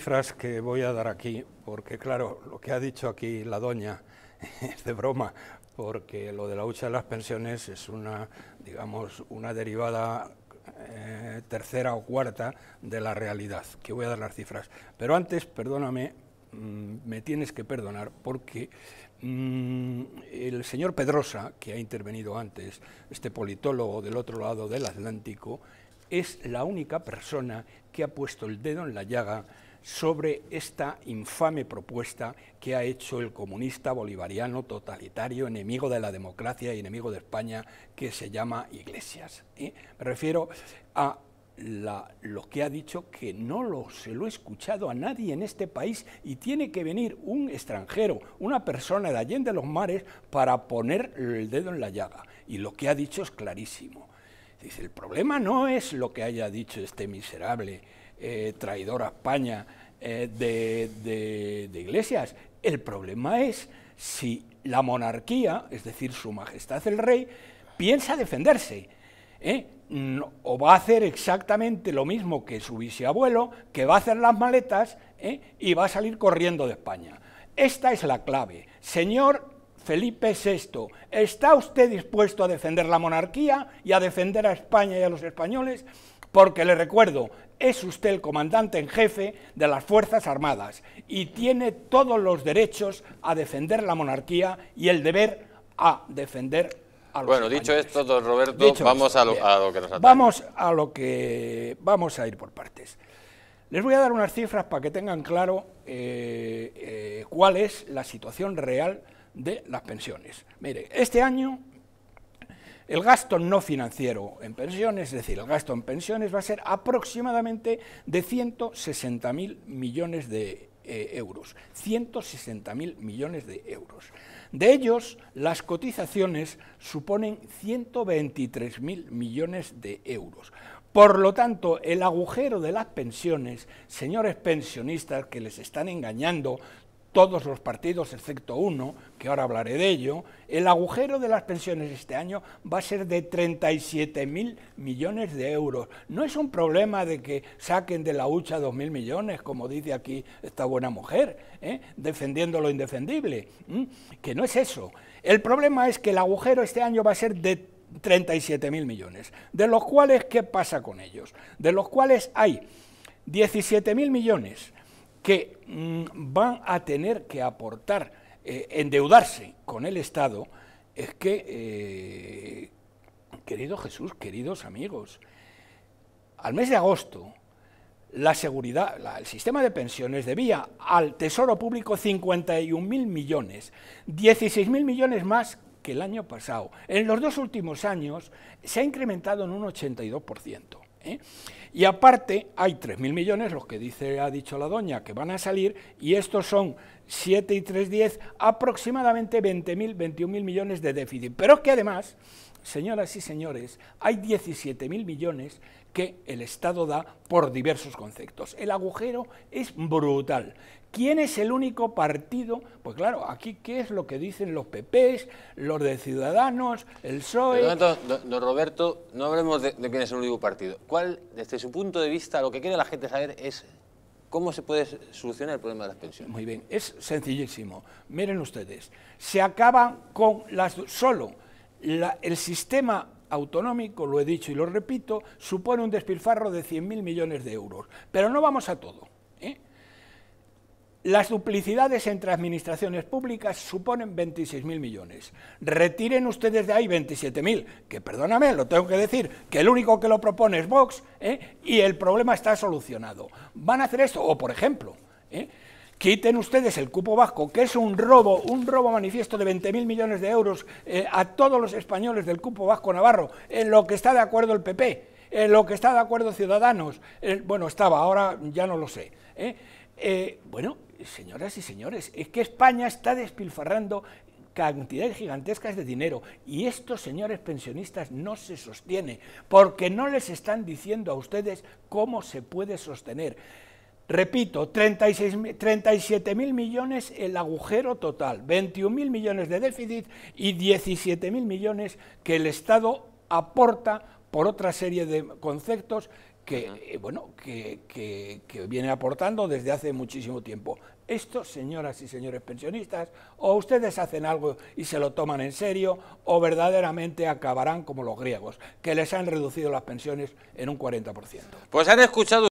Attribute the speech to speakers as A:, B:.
A: Cifras que voy a dar aquí, porque claro, lo que ha dicho aquí la doña es de broma, porque lo de la hucha de las pensiones es una, digamos, una derivada eh, tercera o cuarta de la realidad, que voy a dar las cifras. Pero antes, perdóname, mm, me tienes que perdonar, porque mm, el señor Pedrosa, que ha intervenido antes, este politólogo del otro lado del Atlántico, es la única persona que ha puesto el dedo en la llaga sobre esta infame propuesta que ha hecho el comunista bolivariano totalitario, enemigo de la democracia y enemigo de España, que se llama Iglesias. ¿eh? Me refiero a lo que ha dicho que no lo, se lo he escuchado a nadie en este país y tiene que venir un extranjero, una persona de Allende los Mares, para poner el dedo en la llaga. Y lo que ha dicho es clarísimo. Dice, el problema no es lo que haya dicho este miserable eh, traidor a España eh, de, Iglesias. El problema es si la monarquía, es decir, su majestad el rey, piensa defenderse. ¿eh? Mm, o va a hacer exactamente lo mismo que su bisabuelo, que va a hacer las maletas ¿eh? y va a salir corriendo de España. Esta es la clave. Señor Felipe VI, ¿está usted dispuesto a defender la monarquía y a defender a España y a los españoles? Porque le recuerdo, es usted el comandante en jefe de las Fuerzas Armadas y tiene todos los derechos a defender la monarquía y el deber a defender a los Bueno, dicho esto, don Roberto, vamos a, lo, que nos Vamos a lo que vamos a ir por partes. Les voy a dar unas cifras para que tengan claro eh, eh, cuál es la situación real de las pensiones. Mire, este año el gasto no financiero en pensiones, es decir, el gasto en pensiones va a ser aproximadamente de 160.000 millones de eh, euros. 160.000 millones de euros. De ellos, las cotizaciones suponen 123.000 millones de euros. Por lo tanto, el agujero de las pensiones, señores pensionistas que les están engañando todos los partidos, excepto uno, que ahora hablaré de ello, el agujero de las pensiones este año va a ser de 37.000 millones de euros. No es un problema de que saquen de la hucha 2.000 millones, como dice aquí esta buena mujer, eh, defendiendo lo indefendible, ¿Mm? que no es eso. El problema es que el agujero este año va a ser de 37.000 millones, de los cuales, ¿qué pasa con ellos? De los cuales hay 17.000 millones que mm, van a tener que aportar, eh, endeudarse con el Estado, es que, eh, querido Jesús, queridos amigos, al mes de agosto, la seguridad, el sistema de pensiones debía al Tesoro Público 51.000 millones, 16.000 millones más que el año pasado. En los dos últimos años se ha incrementado en un 82%. ¿eh? Y aparte hay 3.000 millones, los que dice, ha dicho la doña, que van a salir, y estos son 7 y 3, 10, aproximadamente 20.000, 21.000 millones de déficit. Pero es que además señoras y señores, hay 17.000 millones que el Estado da por diversos conceptos. El agujero es brutal. ¿Quién es el único partido? Pues claro, aquí qué es lo que dicen los PP, los de Ciudadanos, el PSOE... don, Roberto, no hablemos de, quién es el único partido. ¿Cuál, desde su punto de vista, lo que quiere la gente saber es cómo se puede solucionar el problema de las pensiones? Muy bien, es sencillísimo. Miren ustedes, se acaban con las... solo el sistema autonómico, lo he dicho y lo repito, supone un despilfarro de 100.000 millones de euros. Pero no vamos a todo. ¿eh? Las duplicidades entre administraciones públicas suponen 26.000 millones. Retiren ustedes de ahí 27.000, que perdóname, lo tengo que decir, que el único que lo propone es Vox ¿eh? y el problema está solucionado. Van a hacer esto, o por ejemplo, ¿eh? Quiten ustedes el cupo vasco, que es un robo, un robo manifiesto de 20.000 millones de euros eh, a todos los españoles del cupo vasco navarro, en lo que está de acuerdo el PP, en lo que está de acuerdo Ciudadanos, eh, bueno, estaba, ahora ya no lo sé. ¿eh? bueno, señoras y señores, es que España está despilfarrando cantidades gigantescas de dinero. Y estos señores pensionistas no se sostiene, porque no les están diciendo a ustedes cómo se puede sostener. Repito, 36, 37 mil millones el agujero total, 21 mil millones de déficit y 17 mil millones que el Estado aporta por otra serie de conceptos que, eh, bueno, que, viene aportando desde hace muchísimo tiempo. Esto, señoras y señores pensionistas, o ustedes hacen algo y se lo toman en serio, o verdaderamente acabarán como los griegos, que les han reducido las pensiones en un 40%. Pues han escuchado.